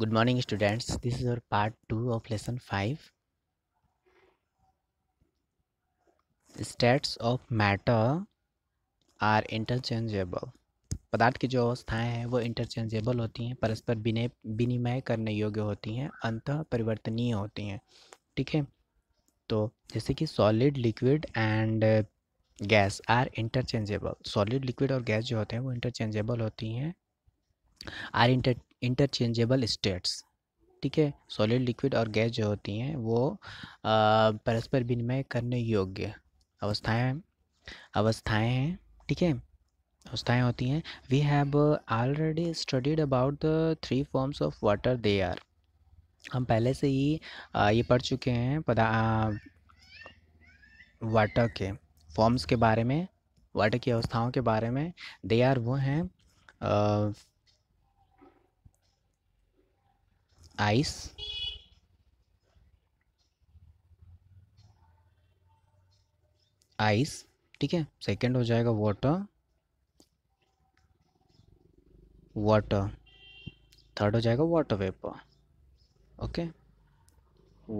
good morning students this is our part two of lesson five states of matter are interchangeable पदार्थ की जो अवस्थाएं हैं वो इंटरचेंजेबल होती हैं परस्पर विनय विनिमय करने योग्य होती हैं अंत परिवर्तनीय होती हैं ठीक है तो जैसे कि solid liquid and gas are interchangeable solid liquid और गैस जो होते हैं वो इंटरचेंजेबल होती हैं आर इंटर इंटरचेंजेबल स्टेट्स ठीक है सॉलिड लिक्विड और गैस जो होती हैं वो परस्पर विनिमय करने योग्य अवस्थाएं अवस्थाएं हैं ठीक है अवस्थाएं होती हैं we have already studied about the three forms of water they are हम पहले से ही ये पढ़ चुके हैं पदा वाटर के फॉर्म्स के बारे में वाटर की अवस्थाओं के बारे में दे आर वो हैं आइस आइस ठीक है सेकंड हो जाएगा वाटर वाटर थर्ड हो जाएगा water vapour okay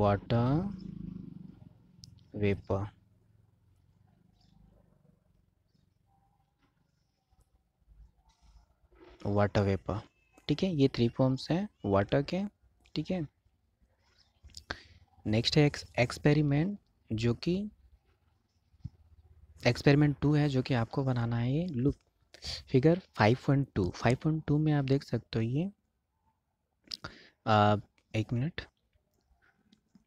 water vapour water vapour ठीक है ये थ्री फॉर्म्स हैं वाटर के ठीक है नेक्स्ट है एक्सपेरिमेंट जो कि एक्सपेरिमेंट टू है जो कि आपको बनाना है ये look figure five point two five point two में आप देख सकते हो ये आ, एक minute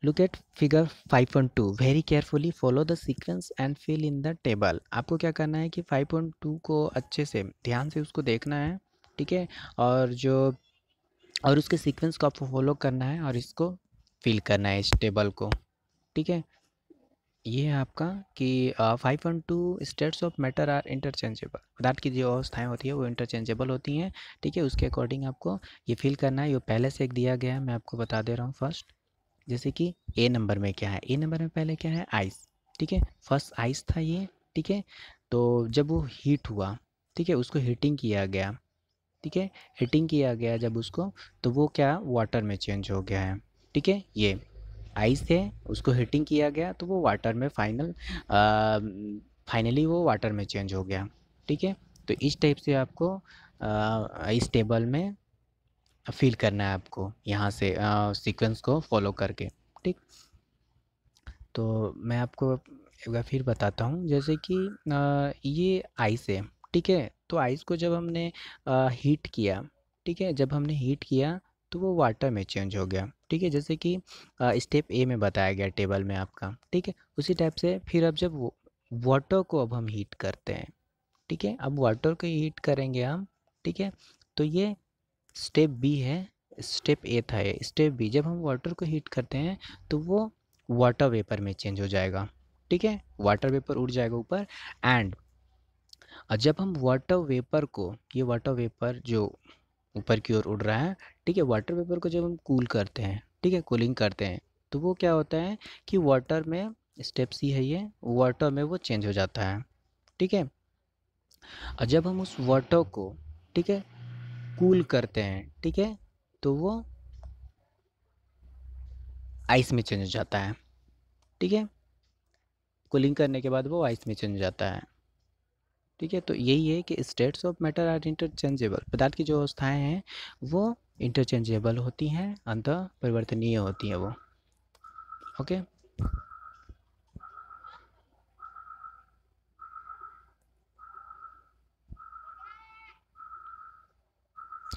look at figure five point two very carefully follow the sequence and fill in the table आपको क्या करना है कि फाइव पॉइंट टू को अच्छे से ध्यान से उसको देखना है ठीक है और जो और उसके सीक्वेंस को आपको फॉलो करना है और इसको फिल करना है इस टेबल को ठीक है ये है आपका कि five point two states of matter are interchangeable अर्थात की जो अवस्थाएँ होती है वो इंटरचेंजेबल होती हैं ठीक है उसके अकॉर्डिंग आपको ये फिल करना है ये पहले से एक दिया गया है मैं आपको बता दे रहा हूँ फर्स्ट जैसे कि ए नंबर में क्या है ए नंबर में पहले क्या है आइस ठीक है फर्स्ट आइस था ये ठीक है तो जब वो हीट हुआ ठीक है उसको हीटिंग किया गया ठीक है हीटिंग किया गया जब उसको तो वो क्या वाटर में चेंज हो गया है ठीक है ये आइस थे उसको हीटिंग किया गया तो वो वाटर में फाइनल फाइनली वो वाटर में चेंज हो गया ठीक है तो इस टाइप से आपको आ, इस टेबल में फील करना है आपको यहाँ से सीक्वेंस को फॉलो करके ठीक तो मैं आपको एक बार फिर बताता हूँ जैसे कि आ, ये आइस है ठीक है तो आइस को जब हमने आ, हीट किया ठीक है जब हमने हीट किया तो वो वाटर में चेंज हो गया ठीक है जैसे कि स्टेप ए में बताया गया टेबल में आपका ठीक है उसी टाइप से फिर अब जब वाटर को अब हम हीट करते हैं ठीक है अब वाटर को हीट करेंगे हम ठीक है तो ये स्टेप बी है स्टेप ए था ये स्टेप बी जब हम वाटर को हीट करते हैं तो वो वाटर वेपर में चेंज हो जाएगा ठीक है वाटर वेपर उड़ जाएगा ऊपर एंड और जब हम वाटर वेपर को ये वाटर वेपर जो ऊपर की ओर उड़ रहा है ठीक है वाटर वेपर को जब हम कूल करते हैं ठीक है कूलिंग करते हैं तो वो क्या होता है कि वाटर में स्टेप सी है ये वाटर में वो चेंज हो जाता है ठीक है और जब हम उस वाटर को ठीक है कूल करते हैं ठीक है तो वो आइस में चेंज हो जाता है ठीक है कूलिंग करने के बाद वो आइस में चेंज हो जाता है ठीक है तो यही है कि states of matter are interchangeable पदार्थ की जो अवस्थाएँ हैं वो इंटरचेंजेबल होती हैं अंत परिवर्तनीय होती हैं वो ओके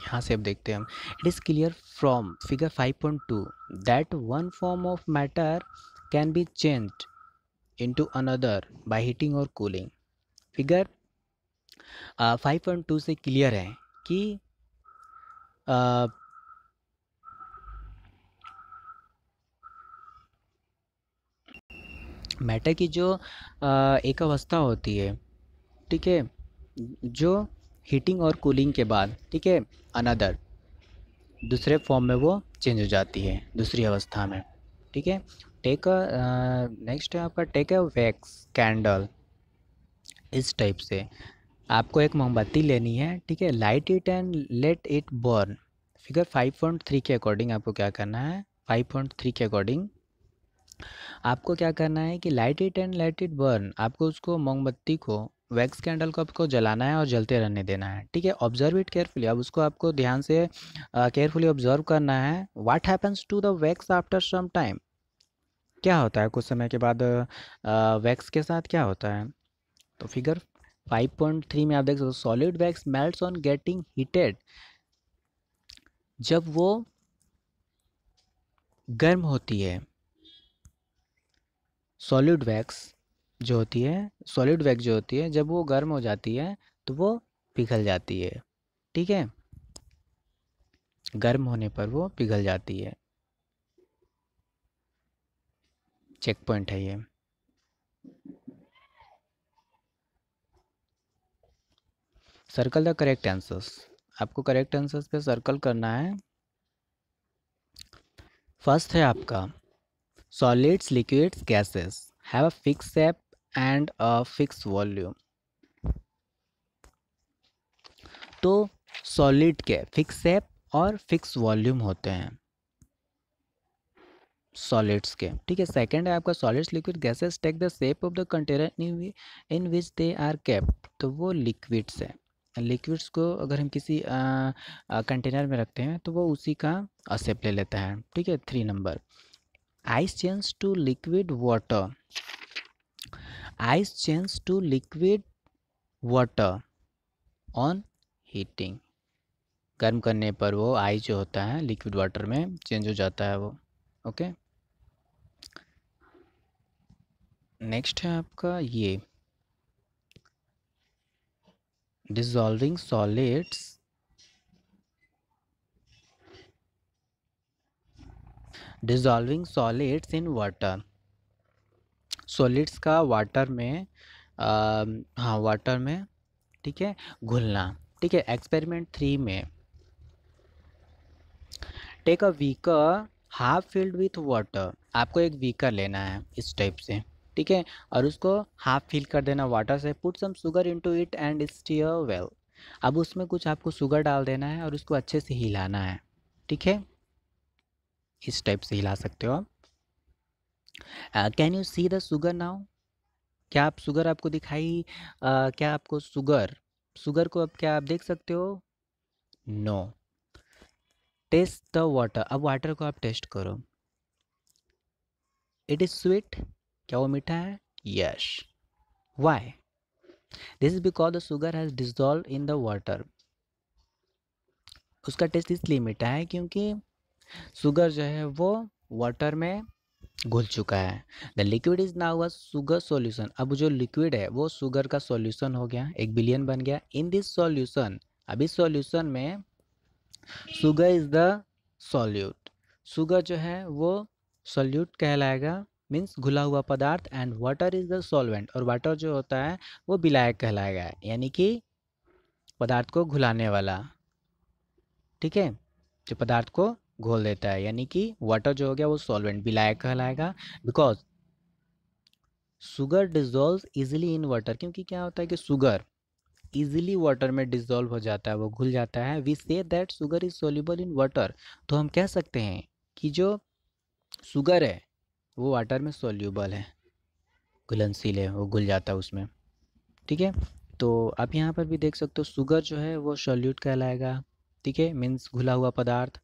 हाँ से अब देखते हैं हम it is clear from figure 5.2 that one form of matter can be changed into another by heating और cooling figure five point two से क्लियर है कि मैटर की जो एक अवस्था होती है ठीक है जो हीटिंग और कूलिंग के बाद ठीक है अनदर दूसरे फॉर्म में वो चेंज हो जाती है दूसरी अवस्था में ठीक है टेक नेक्स्ट है आपका टेक अ वैक्स कैंडल इस टाइप से आपको एक मोमबत्ती लेनी है ठीक है light it and let it burn figure five point three के अकॉर्डिंग आपको क्या करना है फाइव पॉइंट थ्री के अकॉर्डिंग आपको क्या करना है कि light it and let it burn आपको उसको मोमबत्ती को वैक्स कैंडल को आपको जलाना है और जलते रहने देना है ठीक है ऑब्जर्व इट केयरफुली अब उसको आपको ध्यान से केयरफुली uh, ऑब्जर्व करना है what happens to the wax after some time क्या होता है कुछ समय के बाद वैक्स uh, के साथ क्या होता है तो फिगर 5.3 में आप देख सकते हो solid wax melt on getting heated जब वो गर्म होती है सॉलिड वैक्स जो होती है सॉलिड वैक्स जो होती है जब वो गर्म हो जाती है तो वो पिघल जाती है ठीक है गर्म होने पर वो पिघल जाती है चेक पॉइंट है ये सर्कल द करेक्ट आंसर्स आपको करेक्ट आंसर्स पे सर्कल करना है फर्स्ट है आपका solids liquids gases have a fix shape and a fix volume तो सॉलिड के फिक्स शेप और फिक्स वॉल्यूम होते हैं सॉलिड्स के ठीक है सेकंड है आपका solids liquid gases take the shape of the container in which they are kept तो वो लिक्विड्स है लिक्विड्स को अगर हम किसी कंटेनर में रखते हैं तो वो उसी का असेप ले लेता है ठीक है three number ice change to liquid water ice change to liquid water on heating गर्म करने पर वो आइस जो होता है लिक्विड वाटर में चेंज हो जाता है वो ओके नेक्स्ट है आपका ये dissolving solids dissolving solids in water solids का water में आ, हाँ water में ठीक है घुलना ठीक है experiment थ्री में take a beaker half filled with water आपको एक beaker लेना है इस type से ठीक है और उसको हाफ फिल कर देना वाटर से put some sugar into it and stir well अब उसमें कुछ आपको शुगर डाल देना है और उसको अच्छे से हिलाना है ठीक है इस टाइप से हिला सकते हो आप can you see the sugar now क्या आप शुगर आपको दिखाई uh, क्या आपको शुगर शुगर को अब क्या आप देख सकते हो नो टेस्ट द वाटर अब वाटर को आप टेस्ट करो इट इज़ स्वीट क्या वो मीठा है yes why this is because the sugar has dissolve in the water उसका टेस्ट इसलिए मीठा है क्योंकि शुगर जो है वो वाटर में घुल चुका है the liquid is now a sugar solution अब जो लिक्विड है वो शुगर का सॉल्यूशन हो गया एक बिलियन बन गया इन दिस सॉल्यूशन इस सॉल्यूशन में sugar is the solute sugar जो है वो सॉल्यूट कहलाएगा मीन्स घुला हुआ पदार्थ and water is the solvent और वाटर जो होता है वो विलायक कहलाएगा यानी कि पदार्थ को घुलाने वाला ठीक है जो पदार्थ को घोल देता है यानी कि वाटर जो हो गया वो सॉल्वेंट विलायक कहलाएगा because sugar dissolve easily in water क्योंकि क्या होता है कि सुगर ईजिली वाटर में डिजोल्व हो जाता है वो घुल जाता है we say that sugar is soluble in water तो हम कह सकते हैं कि जो सुगर है वो वाटर में सोल्यूबल है घुलनशील है वो घुल जाता है उसमें ठीक है तो आप यहाँ पर भी देख सकते हो शुगर जो है वो सोल्यूट कहलाएगा ठीक है मीन्स घुला हुआ पदार्थ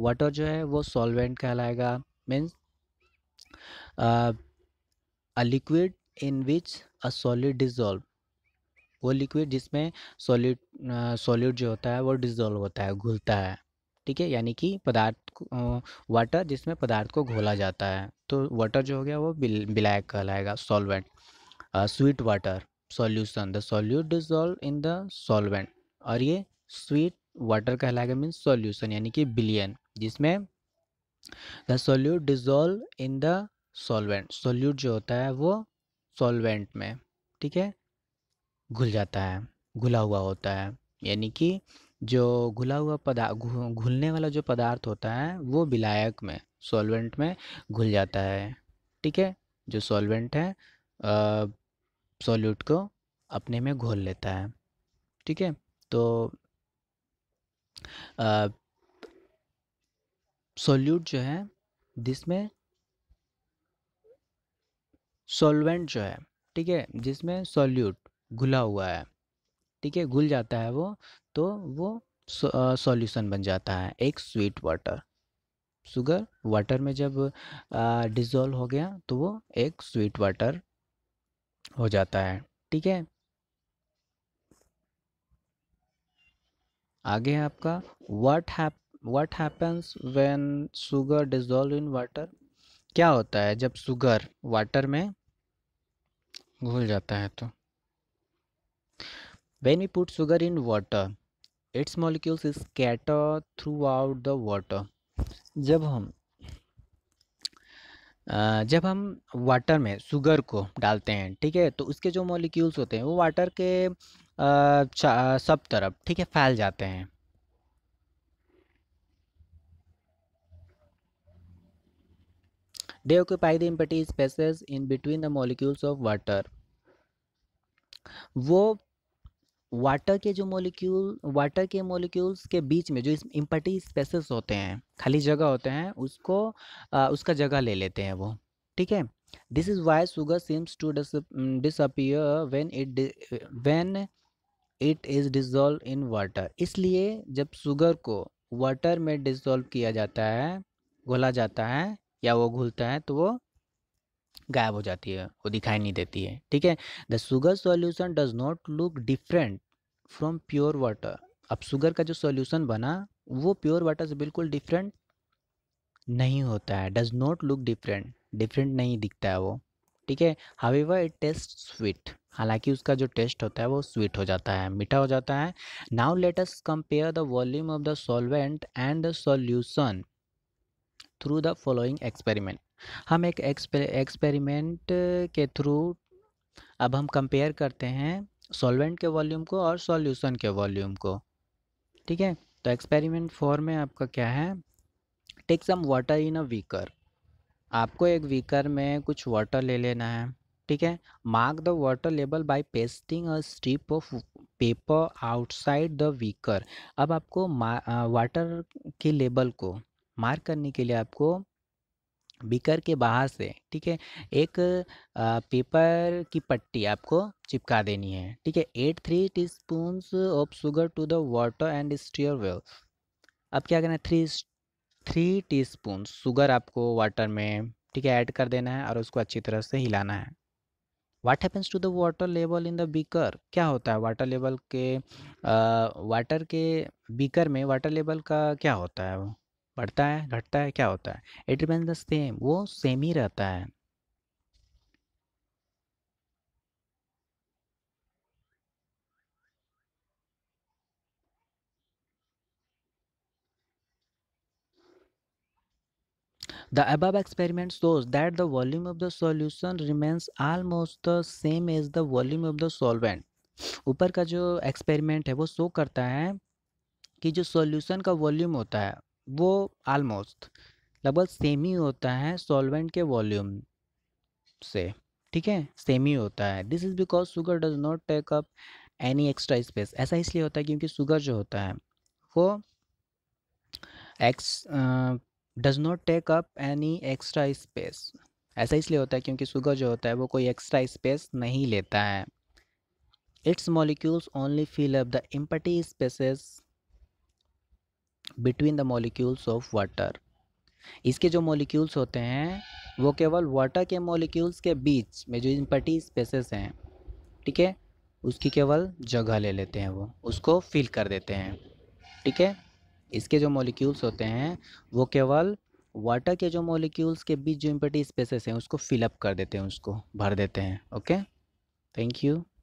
वाटर जो है वो सॉल्वेंट कहलाएगा means a liquid in which a solid dissolve वो लिक्विड जिसमें सॉलिड सॉलिड जो होता है वो डिज़ोल्व होता है घुलता है ठीक है यानी कि पदार्थ वाटर जिसमें पदार्थ को घोला जाता है तो वाटर जो हो गया वो ब्लैक कहलाएगा solvent sweet water solution the solute dissolve in the solvent और ये स्वीट वाटर कहलाएगा मीन्स सॉल्यूशन यानी कि बिलियन जिसमें the solute dissolve in the solvent solute जो होता है वो सॉल्वेंट में ठीक है घुल जाता है घुला हुआ होता है यानी कि जो घुला हुआ पदार्थ घुलने वाला जो पदार्थ होता है वो विलायक में सॉल्वेंट में घुल जाता है ठीक है जो सॉल्वेंट है सॉल्यूट को अपने में घोल लेता है ठीक है तो सॉल्यूट जो है जिसमें सॉल्वेंट जो है ठीक है जिसमें सॉल्यूट घुला हुआ है ठीक है घुल जाता है वो तो वो सॉल्यूशन बन जाता है एक स्वीट वाटर शुगर वाटर में जब डिज़ोल्व हो गया तो वो एक स्वीट वाटर हो जाता है ठीक है आगे है आपका व्हाट है what happens when sugar dissolve in water क्या होता है जब शुगर वाटर में घुल जाता है तो when we put sugar in water its molecules is scatter throughout the water जब हम जब हम वाटर में शुगर को डालते हैं ठीक है तो उसके जो मॉलिक्यूल्स होते हैं वो वाटर के सब तरफ ठीक है फैल जाते हैं they occupy the empty spaces in between the molecules of water वो वाटर के जो मॉलिक्यूल वाटर के मॉलिक्यूल्स के बीच में जो इम्पटी स्पेसेस होते हैं खाली जगह होते हैं उसको आ, उसका जगह ले लेते हैं वो ठीक है this is why sugar seems to disappear when it when it is dissolve in water इसलिए जब शुगर को वाटर में डिज़ोल्व किया जाता है घोला जाता है या वो घुलता है तो वो गायब हो जाती है वो दिखाई नहीं देती है ठीक है the sugar solution does not look different from pure water अब शुगर का जो सॉल्यूशन बना वो प्योर वाटर से बिल्कुल डिफरेंट नहीं होता है does not look different different नहीं दिखता है वो ठीक है हावेवर इट टेस्ट स्वीट हालांकि उसका जो टेस्ट होता है वो स्वीट हो जाता है मीठा हो जाता है now let us compare the volume of the solvent and the solution through the following experiment हम एक एक्सपेरिमेंट के थ्रू अब हम कंपेयर करते हैं सॉल्वेंट के वॉल्यूम को और सॉल्यूशन के वॉल्यूम को ठीक है तो एक्सपेरिमेंट फोर में आपका क्या है take some water in a beaker आपको एक वीकर में कुछ वाटर ले लेना है ठीक है मार्क द वाटर लेबल by pasting a strip of paper outside the beaker अब आपको वाटर के लेबल को मार्क करने के लिए आपको बीकर के बाहर से ठीक है एक पेपर की पट्टी आपको चिपका देनी है ठीक है add three teaspoon of sugar to the water and stir well अब क्या करना है three three teaspoon sugar आपको वाटर में ठीक है ऐड कर देना है और उसको अच्छी तरह से हिलाना है what happens to the water level in the beaker क्या होता है वाटर लेवल के वाटर के बीकर में वाटर लेवल का क्या होता है वो बढ़ता है घटता है क्या होता है इट रिमेन द सेम वो सेम ही रहता है the above experiment shows that the volume of the solution remains almost the same as the volume of the solvent ऊपर का जो एक्सपेरिमेंट है वो शो करता है कि जो सोल्यूशन का वॉल्यूम होता है वो आलमोस्ट लगभग सेम ही होता है सॉल्वेंट के वॉल्यूम से ठीक है सेम ही होता है this is because sugar does not take up any extra space ऐसा इसलिए होता है क्योंकि सुगर जो होता है वो एक्स does not take up any extra space ऐसा इसलिए होता है क्योंकि सुगर जो होता है वो कोई एक्स्ट्रा स्पेस नहीं लेता है its molecules only fill up the empty spaces between the molecules of water इसके जो मॉलिक्यूल्स होते हैं वो केवल वाटर के मॉलिक्यूल्स के बीच में जो इम्पटी स्पेसेस हैं ठीक है उसकी केवल जगह ले लेते हैं वो उसको फिल कर देते हैं ठीक है इसके जो मॉलिक्यूल्स होते हैं वो केवल वाटर के जो मॉलिक्यूल्स के बीच जो इम्पटी स्पेसेस हैं उसको फिलअप कर देते हैं उसको भर देते हैं ओके थैंक यू